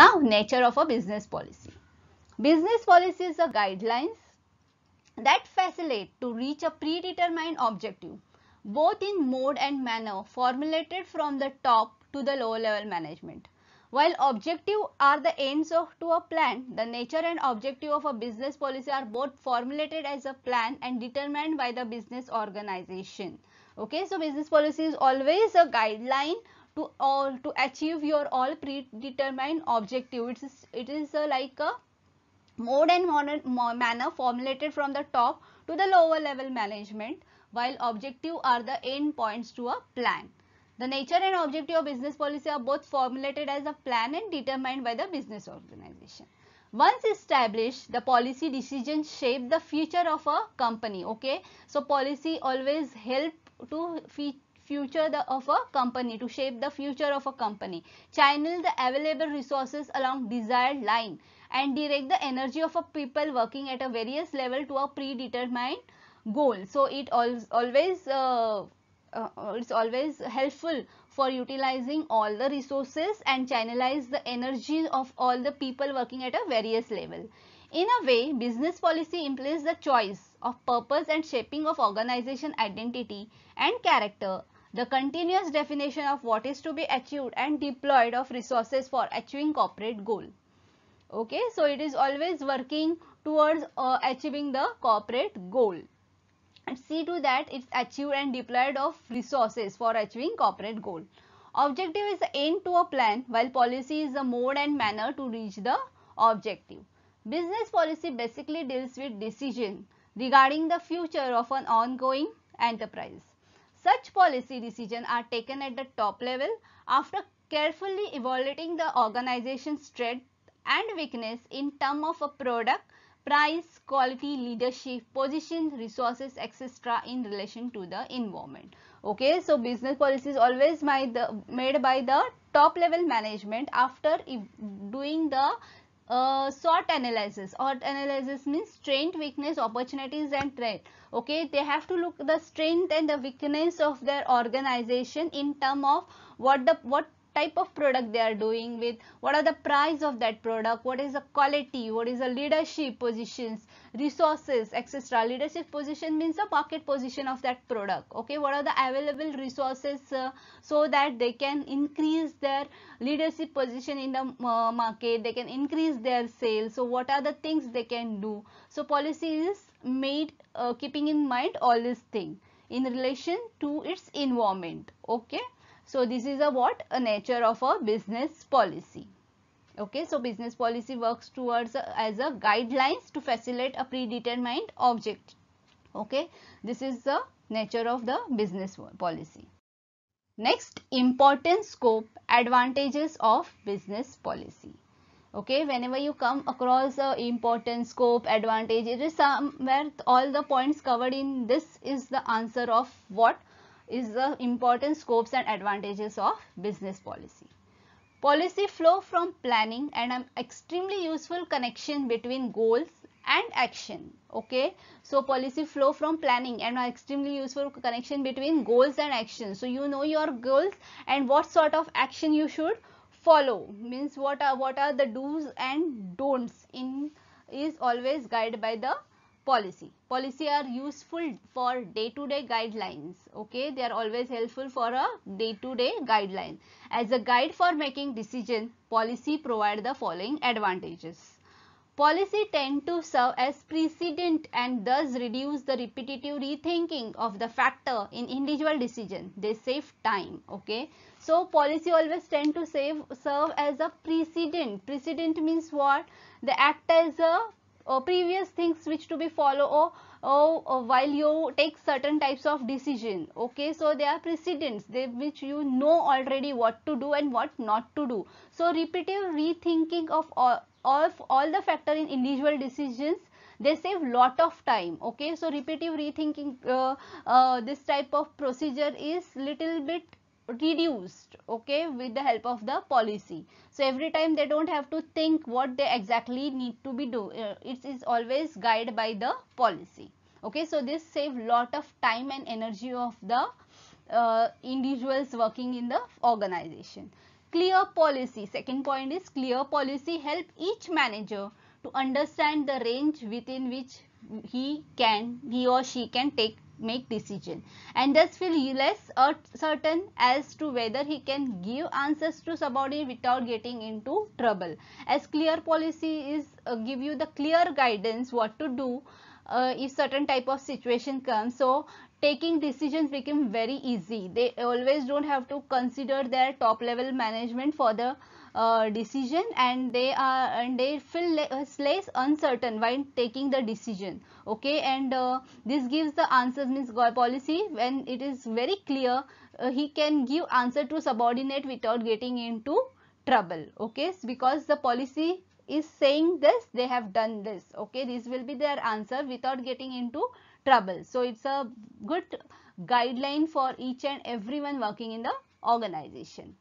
Now, nature of a business policy. Business policies are guidelines that facilitate to reach a predetermined objective both in mode and manner formulated from the top to the lower level management. While objective are the ends of to a plan, the nature and objective of a business policy are both formulated as a plan and determined by the business organization. Okay, so business policy is always a guideline to all to achieve your all predetermined objective it is it is like a mode and manner, manner formulated from the top to the lower level management while objective are the end points to a plan the nature and objective of business policy are both formulated as a plan and determined by the business organization once established the policy decisions shape the future of a company okay so policy always help to future of a company, to shape the future of a company. Channel the available resources along desired line and direct the energy of a people working at a various level to a predetermined goal. So it always uh, uh, uh, it's always helpful for utilizing all the resources and channelize the energy of all the people working at a various level. In a way, business policy implies the choice of purpose and shaping of organization identity and character the continuous definition of what is to be achieved and deployed of resources for achieving corporate goal. Okay, so it is always working towards uh, achieving the corporate goal. And see to that it's achieved and deployed of resources for achieving corporate goal. Objective is the end to a plan while policy is the mode and manner to reach the objective. Business policy basically deals with decision regarding the future of an ongoing enterprise. Such policy decisions are taken at the top level after carefully evaluating the organization's strength and weakness in terms of a product, price, quality, leadership, position, resources, etc. in relation to the environment. Okay, so business policy is always made by the top level management after doing the uh, SWOT analysis. SWOT analysis means strength, weakness, opportunities and threat. Okay, they have to look the strength and the weakness of their organization in term of what the what type of product they are doing with what are the price of that product what is the quality what is the leadership positions resources etc leadership position means the market position of that product okay what are the available resources uh, so that they can increase their leadership position in the uh, market they can increase their sales so what are the things they can do so policy is made uh, keeping in mind all this thing in relation to its environment okay so, this is a what? A nature of a business policy. Okay, so business policy works towards a, as a guidelines to facilitate a predetermined object. Okay, this is the nature of the business policy. Next, important scope advantages of business policy. Okay, whenever you come across a important scope advantages, it is somewhere all the points covered in this is the answer of what is the important scopes and advantages of business policy. Policy flow from planning and an extremely useful connection between goals and action. Okay. So, policy flow from planning and an extremely useful connection between goals and action. So, you know your goals and what sort of action you should follow means what are what are the do's and don'ts in is always guided by the policy. Policy are useful for day-to-day -day guidelines. Okay, they are always helpful for a day-to-day -day guideline. As a guide for making decision, policy provide the following advantages. Policy tend to serve as precedent and thus reduce the repetitive rethinking of the factor in individual decision. They save time. Okay. So policy always tend to save, serve as a precedent. Precedent means what? They act as a uh, previous things which to be follow or, or, or, while you take certain types of decision okay so there are precedents they, which you know already what to do and what not to do so repetitive rethinking of all, of all the factor in individual decisions they save lot of time okay so repetitive rethinking uh, uh, this type of procedure is little bit reduced okay with the help of the policy so every time they don't have to think what they exactly need to be do uh, it is always guided by the policy okay so this save lot of time and energy of the uh, individuals working in the organization clear policy second point is clear policy help each manager to understand the range within which he can he or she can take make decision and thus feel less certain as to whether he can give answers to subordinate without getting into trouble. As clear policy is uh, give you the clear guidance what to do uh, if certain type of situation comes. So, taking decisions became very easy. They always don't have to consider their top level management for the uh, decision and they are and they feel less uncertain while taking the decision okay and uh, this gives the answers means policy when it is very clear uh, he can give answer to subordinate without getting into trouble okay because the policy is saying this they have done this okay this will be their answer without getting into trouble. So, it is a good guideline for each and everyone working in the organization.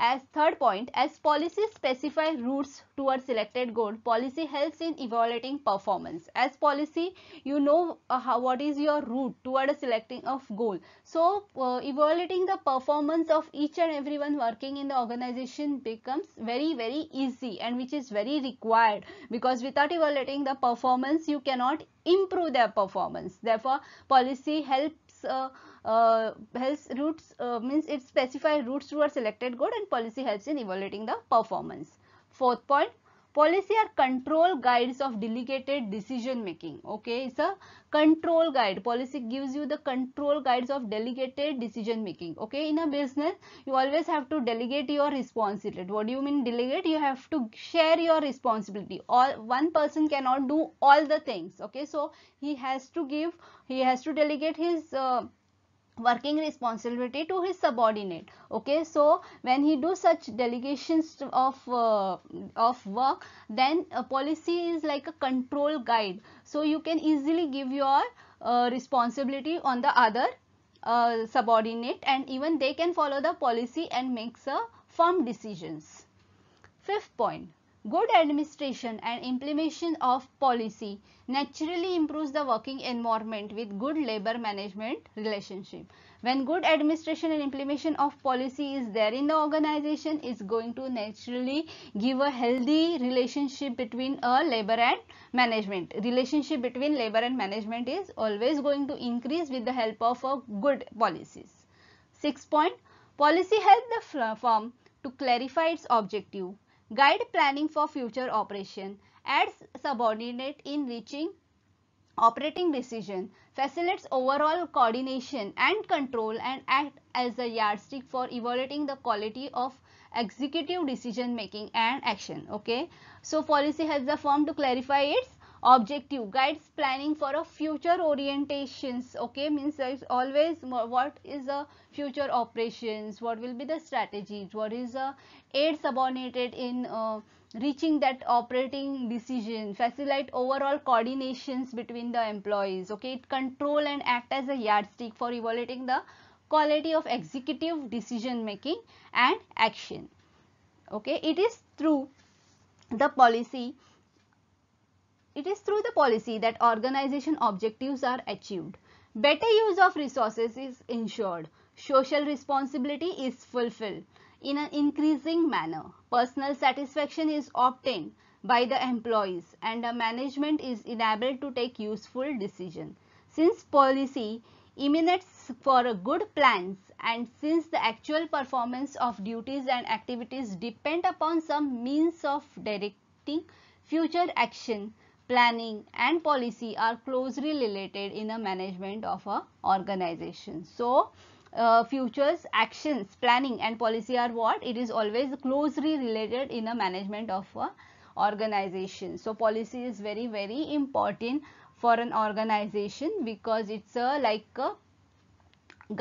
As third point, as policy specify routes towards selected goal, policy helps in evaluating performance. As policy, you know uh, how, what is your route toward a selecting of goal. So, uh, evaluating the performance of each and everyone working in the organization becomes very, very easy and which is very required because without evaluating the performance, you cannot improve their performance. Therefore, policy helps uh, uh, helps roots uh, means it specifies routes towards selected Good and policy helps in evaluating the performance. Fourth point, policy are control guides of delegated decision making okay it's a control guide policy gives you the control guides of delegated decision making okay in a business you always have to delegate your responsibility what do you mean delegate you have to share your responsibility all one person cannot do all the things okay so he has to give he has to delegate his uh, working responsibility to his subordinate okay so when he do such delegations of uh, of work then policy is like a control guide so you can easily give your uh, responsibility on the other uh, subordinate and even they can follow the policy and makes a firm decisions fifth point Good administration and implementation of policy naturally improves the working environment with good labor management relationship. When good administration and implementation of policy is there in the organization is going to naturally give a healthy relationship between a uh, labor and management. Relationship between labor and management is always going to increase with the help of a uh, good policies. 6 point policy help the firm to clarify its objective guide planning for future operation, adds subordinate in reaching operating decision, facilitates overall coordination and control and act as a yardstick for evaluating the quality of executive decision making and action. Okay. So, policy has the form to clarify its objective guides planning for a future orientations okay means always what is the future operations what will be the strategies what is the aid subordinated in uh, reaching that operating decision facilitate overall coordinations between the employees okay it control and act as a yardstick for evaluating the quality of executive decision making and action okay it is through the policy it is through the policy that organization objectives are achieved. Better use of resources is ensured. Social responsibility is fulfilled in an increasing manner. Personal satisfaction is obtained by the employees and the management is enabled to take useful decisions. Since policy emanates for good plans and since the actual performance of duties and activities depend upon some means of directing future action, planning and policy are closely related in the management of a organization. So, uh, futures actions planning and policy are what it is always closely related in the management of a organization so policy is very very important for an organization because it's a like a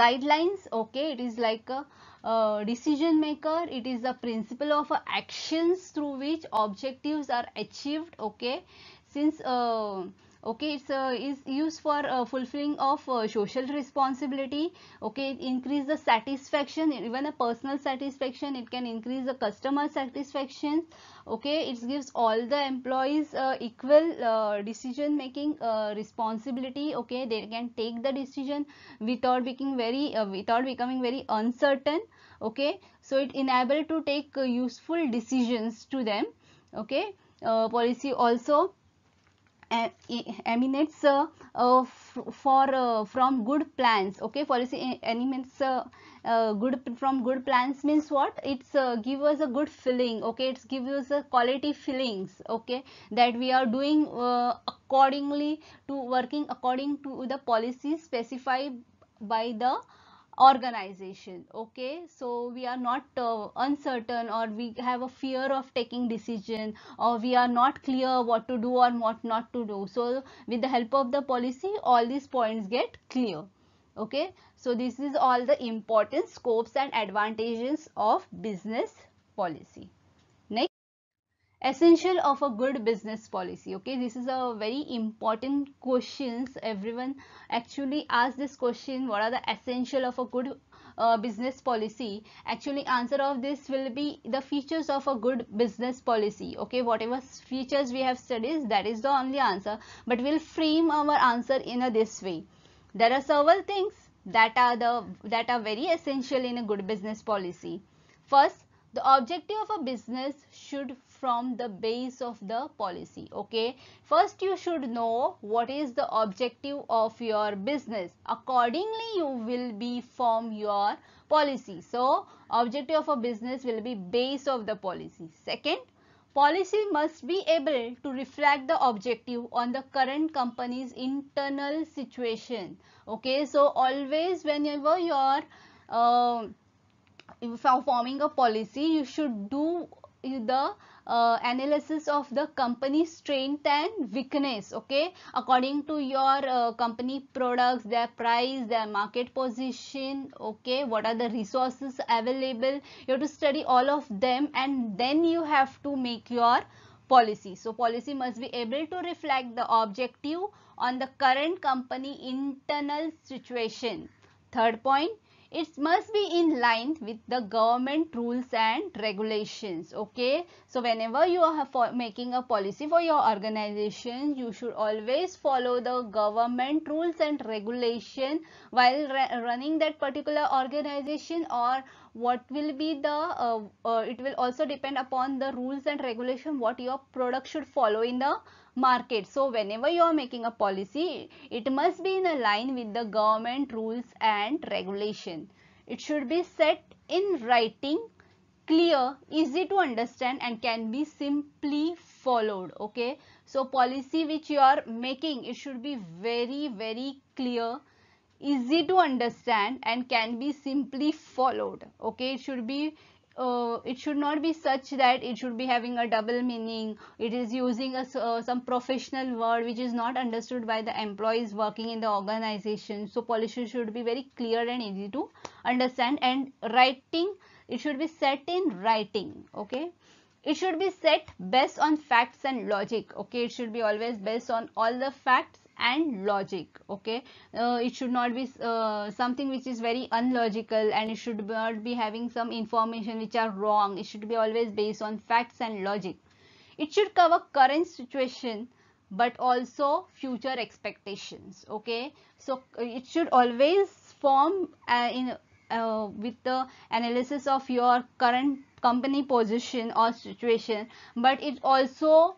guidelines okay it is like a decision maker it is the principle of actions through which objectives are achieved okay since uh, okay it's uh, is used for uh, fulfilling of uh, social responsibility okay it increase the satisfaction even a personal satisfaction it can increase the customer satisfaction okay it gives all the employees uh, equal uh, decision making responsibility okay they can take the decision without becoming very without becoming very uncertain okay so it enable to take useful decisions to them okay policy also emanates uh, uh, for uh, from good plants, okay policy emanates good from good plants means what it's give us a good feeling okay it's give us a quality feelings okay that we are doing accordingly to working according to the policy specified by the organization okay so we are not uh, uncertain or we have a fear of taking decision or we are not clear what to do or what not to do so with the help of the policy all these points get clear okay so this is all the important scopes and advantages of business policy essential of a good business policy okay this is a very important questions everyone actually ask this question what are the essential of a good uh, business policy actually answer of this will be the features of a good business policy okay whatever features we have studied that is the only answer but we'll frame our answer in a this way there are several things that are the that are very essential in a good business policy first the objective of a business should from the base of the policy. Okay. First, you should know what is the objective of your business. Accordingly, you will be form your policy. So, objective of a business will be base of the policy. Second, policy must be able to reflect the objective on the current company's internal situation. Okay. So, always whenever uh, if you are forming a policy you should do the uh, analysis of the company strength and weakness okay according to your uh, company products their price their market position okay what are the resources available you have to study all of them and then you have to make your policy so policy must be able to reflect the objective on the current company internal situation third point it must be in line with the government rules and regulations okay so whenever you are making a policy for your organization you should always follow the government rules and regulation while running that particular organization or what will be the uh, uh, it will also depend upon the rules and regulation what your product should follow in the market. So whenever you are making a policy, it must be in a line with the government rules and regulation. It should be set in writing, clear, easy to understand and can be simply followed. Okay. So policy which you are making, it should be very, very clear easy to understand and can be simply followed okay it should be uh, it should not be such that it should be having a double meaning it is using a, uh, some professional word which is not understood by the employees working in the organization so policy should be very clear and easy to understand and writing it should be set in writing okay it should be set based on facts and logic okay it should be always based on all the facts and logic okay uh, it should not be uh, something which is very unlogical and it should not be having some information which are wrong it should be always based on facts and logic it should cover current situation but also future expectations okay so uh, it should always form uh, in uh, with the analysis of your current company position or situation but it also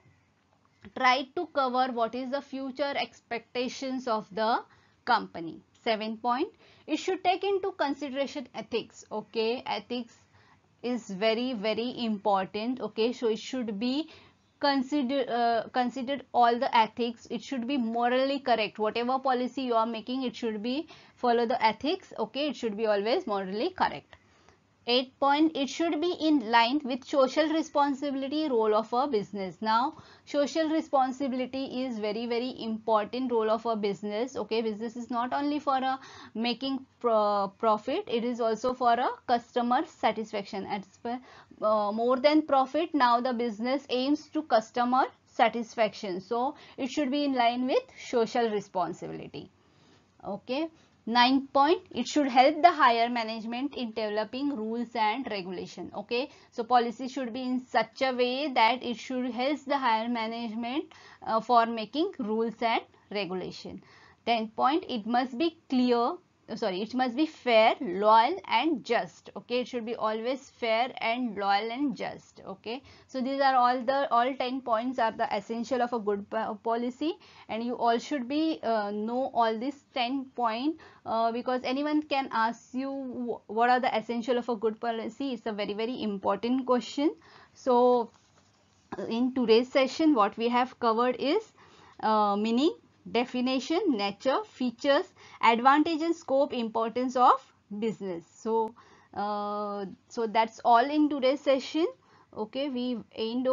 Try to cover what is the future expectations of the company. 7 point, it should take into consideration ethics. Okay, ethics is very, very important. Okay, so it should be consider uh, considered all the ethics it should be morally correct whatever policy you are making it should be follow the ethics okay it should be always morally correct 8 point it should be in line with social responsibility role of a business now social responsibility is very very important role of a business okay business is not only for a making pro profit it is also for a customer satisfaction as uh, more than profit now the business aims to customer satisfaction so it should be in line with social responsibility okay Ninth point, it should help the higher management in developing rules and regulation. Okay, so policy should be in such a way that it should help the higher management uh, for making rules and regulation. Tenth point, it must be clear, sorry it must be fair loyal and just okay it should be always fair and loyal and just okay so these are all the all 10 points are the essential of a good policy and you all should be uh, know all these 10 point uh, because anyone can ask you what are the essential of a good policy it's a very very important question so uh, in today's session what we have covered is uh, meaning definition, nature, features, advantage and scope, importance of business. So, uh, so that's all in today's session. Okay, we end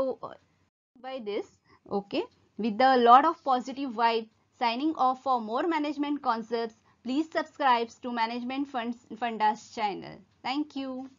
by this. Okay, with a lot of positive vibes. Signing off for more management concepts. Please subscribe to Management Funds, Fundas channel. Thank you.